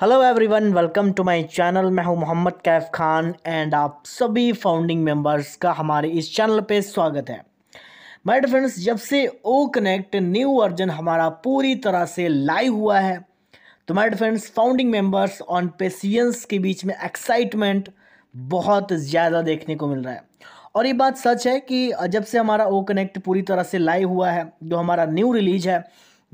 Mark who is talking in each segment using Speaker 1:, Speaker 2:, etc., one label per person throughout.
Speaker 1: hello everyone welcome to my channel मैं हूं Mohammad Kaif Khan and आप सभी फाउंडिंग मेंबर्स का हमारे इस चैनल पे स्वागत है माय फ्रेंड्स जब से ओ कनेक्ट न्यू वर्जन हमारा पूरी तरह से लाइव हुआ है तो my friends founding members on patience के बीच में एक्साइटमेंट बहुत ज़्यादा देखने को मिल रहा है और ये बात सच है कि जब से हमारा ओ कनेक्ट पूरी तरह से लाइव हुआ है जो हमारा न्यू रिलीज है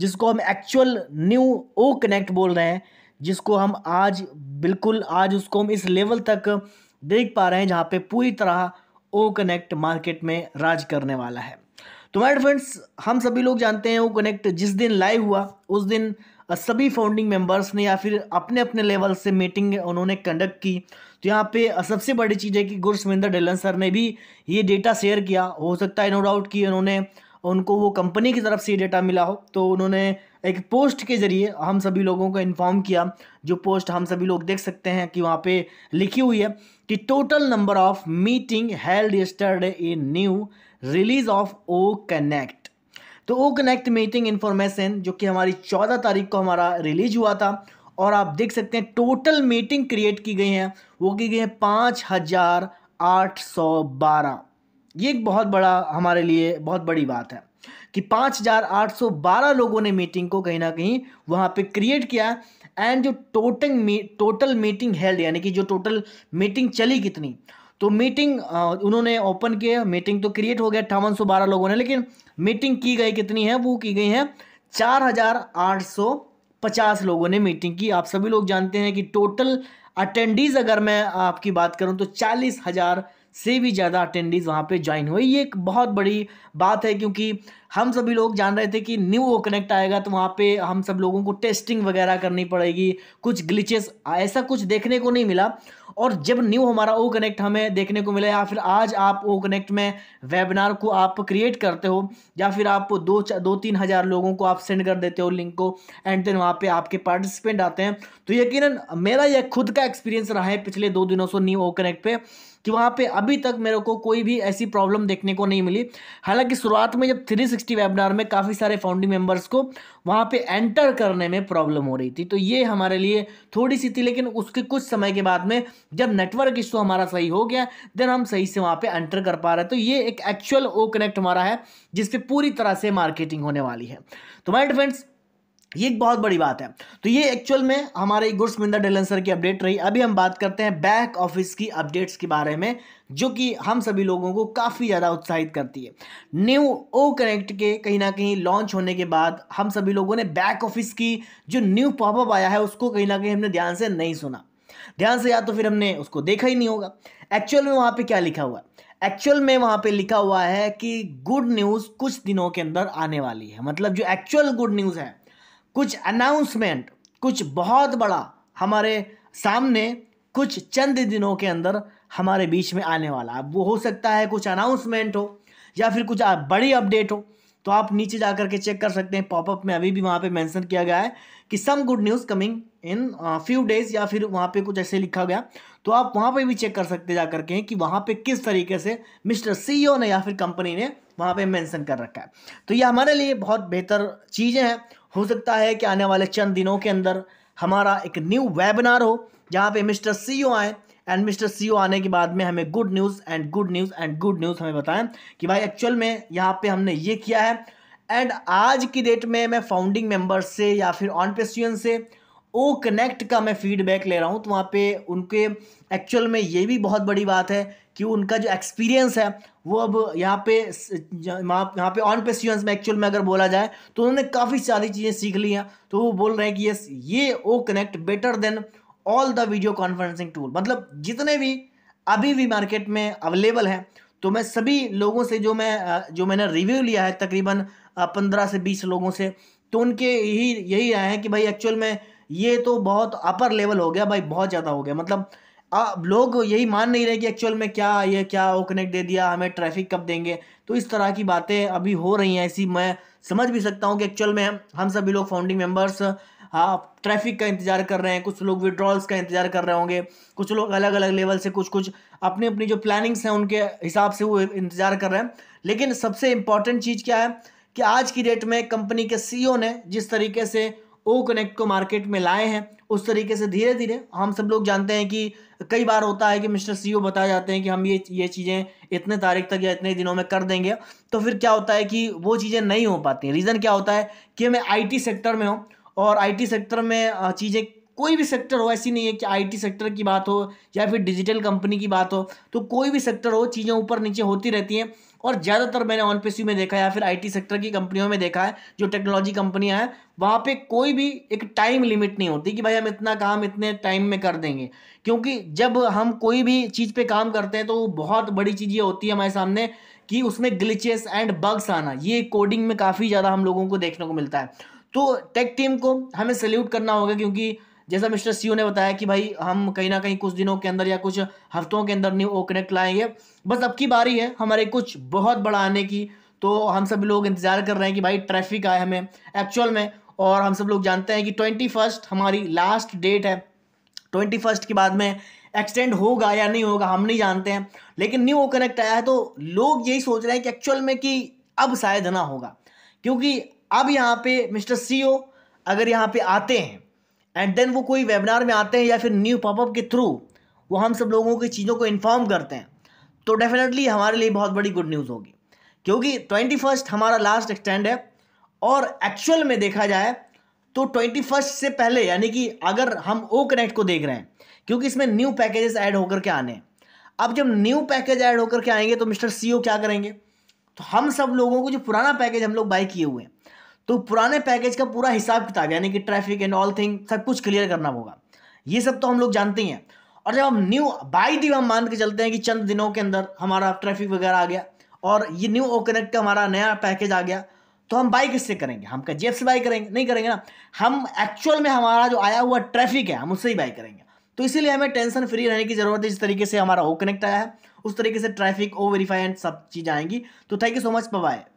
Speaker 1: जिसको हम एक्चुअल न्यू ओ कनेक्ट बोल रहे हैं जिसको हम आज बिल्कुल आज उसको हम इस लेवल तक देख पा रहे हैं जहाँ पे पूरी तरह ओ कनेक्ट मार्केट में राज करने वाला है तो माइड फ्रेंड्स हम सभी लोग जानते हैं ओ कनेक्ट जिस दिन लाइव हुआ उस दिन सभी फाउंडिंग मेंबर्स ने या फिर अपने अपने लेवल से मीटिंग उन्होंने कंडक्ट की तो यहाँ पे सबसे बड़ी चीज़ है कि गुरसविंदर डेलन सर ने भी ये डेटा शेयर किया हो सकता है नो डाउट कि उन्होंने उनको वो कंपनी की तरफ से ये डेटा मिला हो तो उन्होंने एक पोस्ट के ज़रिए हम सभी लोगों को इन्फॉर्म किया जो पोस्ट हम सभी लोग देख सकते हैं कि वहाँ पे लिखी हुई है कि total number of meeting held yesterday in new release of O connect तो ओ कनेक्ट मीटिंग इन्फॉर्मेशन जो कि हमारी चौदह तारीख को हमारा रिलीज हुआ था और आप देख सकते हैं टोटल मीटिंग क्रिएट की गई हैं वो की गई हैं पाँच हज़ार आठ सौ बारह ये एक बहुत बड़ा हमारे लिए बहुत बड़ी बात है कि 5,812 लोगों ने मीटिंग को कहीं ना कहीं वहाँ पे क्रिएट किया एंड जो टोटल टोटल मीटिंग हेल्ड यानी कि जो टोटल मीटिंग चली कितनी तो मीटिंग उन्होंने ओपन किए मीटिंग तो क्रिएट हो गया अट्ठावन सौ बारह लोगों ने लेकिन मीटिंग की गई कितनी है वो की गई है चार हजार आठ सौ पचास लोगों ने मीटिंग की आप सभी लोग जानते हैं कि टोटल अटेंडीज अगर मैं आपकी बात करूं तो चालीस हज़ार से भी ज़्यादा अटेंडीज़ वहाँ पे ज्वाइन हुए ये एक बहुत बड़ी बात है क्योंकि हम सभी लोग जान रहे थे कि न्यू ओ कनेक्ट आएगा तो वहाँ पे हम सब लोगों को टेस्टिंग वगैरह करनी पड़ेगी कुछ ग्लिचेस ऐसा कुछ देखने को नहीं मिला और जब न्यू हमारा ओ कनेक्ट हमें देखने को मिला या फिर आज आप ओ कनेक्ट में वेबिनार को आप क्रिएट करते हो या फिर आप दो दो तीन हज़ार लोगों को आप सेंड कर देते हो लिंक को एंड देन वहाँ पे आपके पार्टिसिपेंट आते हैं तो यकीनन मेरा यह खुद का एक्सपीरियंस रहा है पिछले दो दिनों से न्यू ओ कनेक्ट पर कि वहाँ पे अभी तक मेरे को कोई भी ऐसी प्रॉब्लम देखने को नहीं मिली हालांकि शुरुआत में जब 360 वेबिनार में काफ़ी सारे फाउंडिंग मेम्बर्स को वहाँ पे एंटर करने में प्रॉब्लम हो रही थी तो ये हमारे लिए थोड़ी सी थी लेकिन उसके कुछ समय के बाद में जब नेटवर्क इशू हमारा सही हो गया देन हम सही से वहाँ पर एंटर कर पा रहे तो ये एक एक्चुअल ओ कनेक्ट हमारा है जिसपे पूरी तरह से मार्केटिंग होने वाली है तो माइंड फ्रेंड्स ये एक बहुत बड़ी बात है तो ये एक्चुअल में हमारे गुड्स मिंदा डेलेंसर की अपडेट रही अभी हम बात करते हैं बैक ऑफिस की अपडेट्स के बारे में जो कि हम सभी लोगों को काफ़ी ज़्यादा उत्साहित करती है न्यू ओ कनेक्ट के कहीं ना कहीं लॉन्च होने के बाद हम सभी लोगों ने बैक ऑफिस की जो न्यू पॉपअप आया है उसको कहीं ना कहीं हमने ध्यान से नहीं सुना ध्यान से या तो फिर हमने उसको देखा ही नहीं होगा एक्चुअल में वहाँ पर क्या लिखा हुआ है एक्चुअल में वहाँ पे लिखा हुआ है कि गुड न्यूज़ कुछ दिनों के अंदर आने वाली है मतलब जो एक्चुअल गुड न्यूज़ है कुछ अनाउंसमेंट कुछ बहुत बड़ा हमारे सामने कुछ चंद दिनों के अंदर हमारे बीच में आने वाला अब वो हो सकता है कुछ अनाउंसमेंट हो या फिर कुछ बड़ी अपडेट हो तो आप नीचे जा कर के चेक कर सकते हैं पॉपअप में अभी भी वहाँ पे मेंशन किया गया है कि some good news coming in few days या फिर वहाँ पे कुछ ऐसे लिखा गया तो आप वहाँ पे भी चेक कर सकते जा करके कि वहाँ पे किस तरीके से मिस्टर सीईओ e ने या फिर कंपनी ने वहाँ पे मेंशन कर रखा है तो ये हमारे लिए बहुत बेहतर चीज़ें हैं हो सकता है कि आने वाले चंद दिनों के अंदर हमारा एक न्यू वेबिनार हो जहाँ पे मिस्टर सीईओ आए एंड मिस्टर सीईओ आने के बाद में हमें good news and good news and good news हमें बताएं कि भाई एक्चुअल में यहाँ पे हमने ये किया है एंड आज की डेट में मैं फाउंडिंग मेंबर से या फिर ऑन पेस्टियन से ओ कनेक्ट का मैं फीडबैक ले रहा हूँ तो वहाँ पे उनके एक्चुअल में ये भी बहुत बड़ी बात है कि उनका जो एक्सपीरियंस है वो अब यहाँ पे यहाँ पे ऑन पे सीक्वेंस में एक्चुअल में अगर बोला जाए तो उन्होंने काफ़ी सारी चीज़ें सीख ली हैं तो वो बोल रहे हैं कि यस ये O connect better than all the video conferencing tool मतलब जितने भी अभी भी मार्केट में अवेलेबल हैं तो मैं सभी लोगों से जो मैं जो मैंने रिव्यू लिया है तकरीबन पंद्रह से बीस लोगों से तो उनके यही यही आए हैं कि भाई एक्चुअल में ये तो बहुत अपर लेवल हो गया भाई बहुत ज़्यादा हो गया मतलब आ, लोग यही मान नहीं रहे कि एक्चुअल में क्या ये क्या वो कनेक्ट दे दिया हमें ट्रैफिक कब देंगे तो इस तरह की बातें अभी हो रही हैं ऐसी मैं समझ भी सकता हूँ कि एक्चुअल में हम हम सभी लोग फाउंडिंग मेम्बर्स हाँ ट्रैफिक का इंतज़ार कर रहे हैं कुछ लोग विड्रॉल्स का इंतज़ार कर रहे होंगे कुछ लोग अलग अलग लेवल से कुछ कुछ अपनी अपनी जो प्लानिंग्स हैं उनके हिसाब से वो इंतज़ार कर रहे हैं लेकिन सबसे इम्पॉर्टेंट चीज़ क्या है कि आज की डेट में कंपनी के सीईओ ने जिस तरीके से ओ कनेक्ट को मार्केट में लाए हैं उस तरीके से धीरे धीरे हम सब लोग जानते हैं कि कई बार होता है कि मिस्टर सीईओ e बता जाते हैं कि हम ये ये चीज़ें इतने तारीख तक या इतने दिनों में कर देंगे तो फिर क्या होता है कि वो चीज़ें नहीं हो पाती रीज़न क्या होता है कि मैं आई सेक्टर में हूँ और आई सेक्टर में चीज़ें कोई भी सेक्टर हो ऐसी नहीं है कि आईटी सेक्टर की बात हो या फिर डिजिटल कंपनी की बात हो तो कोई भी सेक्टर हो चीज़ें ऊपर नीचे होती रहती हैं और ज़्यादातर मैंने ऑन पी में देखा है या फिर आई सेक्टर की कंपनियों में देखा है जो टेक्नोलॉजी कंपनियाँ हैं वहाँ पे कोई भी एक टाइम लिमिट नहीं होती कि भाई हम इतना काम इतने टाइम में कर देंगे क्योंकि जब हम कोई भी चीज़ पे काम करते हैं तो बहुत बड़ी चीज़ ये होती है हमारे सामने कि उसमें ग्लिचेस एंड बग्स आना ये कोडिंग में काफ़ी ज़्यादा हम लोगों को देखने को मिलता है तो टेक टीम को हमें सल्यूट करना होगा क्योंकि जैसा मिस्टर सीओ ने बताया कि भाई हम कहीं ना कहीं कुछ दिनों के अंदर या कुछ हफ्तों के अंदर न्यू ओ कनेक्ट लाएंगे बस अब की बारी है हमारे कुछ बहुत बड़ा आने की तो हम सब लोग इंतज़ार कर रहे हैं कि भाई ट्रैफिक आए हमें एक्चुअल में और हम सब लोग जानते हैं कि ट्वेंटी फर्स्ट हमारी लास्ट डेट है ट्वेंटी फर्स्ट के बाद में एक्सटेंड होगा या नहीं होगा हम नहीं जानते हैं लेकिन न्यू ओ कनेक्ट आया है तो लोग यही सोच रहे हैं कि एक्चुअल में कि अब शायद ना होगा क्योंकि अब यहाँ पे मिस्टर सीओ अगर यहाँ पे आते हैं एंड देन वो कोई वेबिनार में आते हैं या फिर न्यू पॉपअप के थ्रू वो हम सब लोगों की चीज़ों को इन्फॉर्म करते हैं तो डेफिनेटली हमारे लिए बहुत बड़ी गुड न्यूज़ होगी क्योंकि ट्वेंटी फर्स्ट हमारा लास्ट एक्सटेंड है और एक्चुअल में देखा जाए तो ट्वेंटी फर्स्ट से पहले यानी कि अगर हम ओ कनेक्ट को देख रहे हैं क्योंकि इसमें न्यू पैकेजेस ऐड होकर के आने हैं अब जब न्यू पैकेज ऐड होकर के आएंगे तो मिस्टर सीईओ क्या करेंगे तो हम सब लोगों को जो पुराना पैकेज हम लोग बाई किए हुए हैं तो पुराने पैकेज का पूरा हिसाब किताब यानी कि ट्रैफिक एंड ऑल थिंग सब कुछ क्लियर करना होगा ये सब तो हम लोग जानते ही हैं और जब हम न्यू बाई दी हम मान के चलते हैं कि चंद दिनों के अंदर हमारा ट्रैफिक वगैरह आ गया और ये न्यू ओ कनेक्ट का हमारा नया पैकेज आ गया तो हम बाई किससे करेंगे हम का जेब से बाई करेंगे नहीं करेंगे ना हम एक्चुअल में हमारा जो आया हुआ ट्रैफिक है हम उससे ही बाई करेंगे तो इसीलिए हमें टेंशन फ्री रहने की ज़रूरत है जिस तरीके से हमारा ओ कनेक्ट आया है उस तरीके से ट्रैफिक ओ वेरीफाई एंड सब चीज़ आएंगी तो thank you so much bye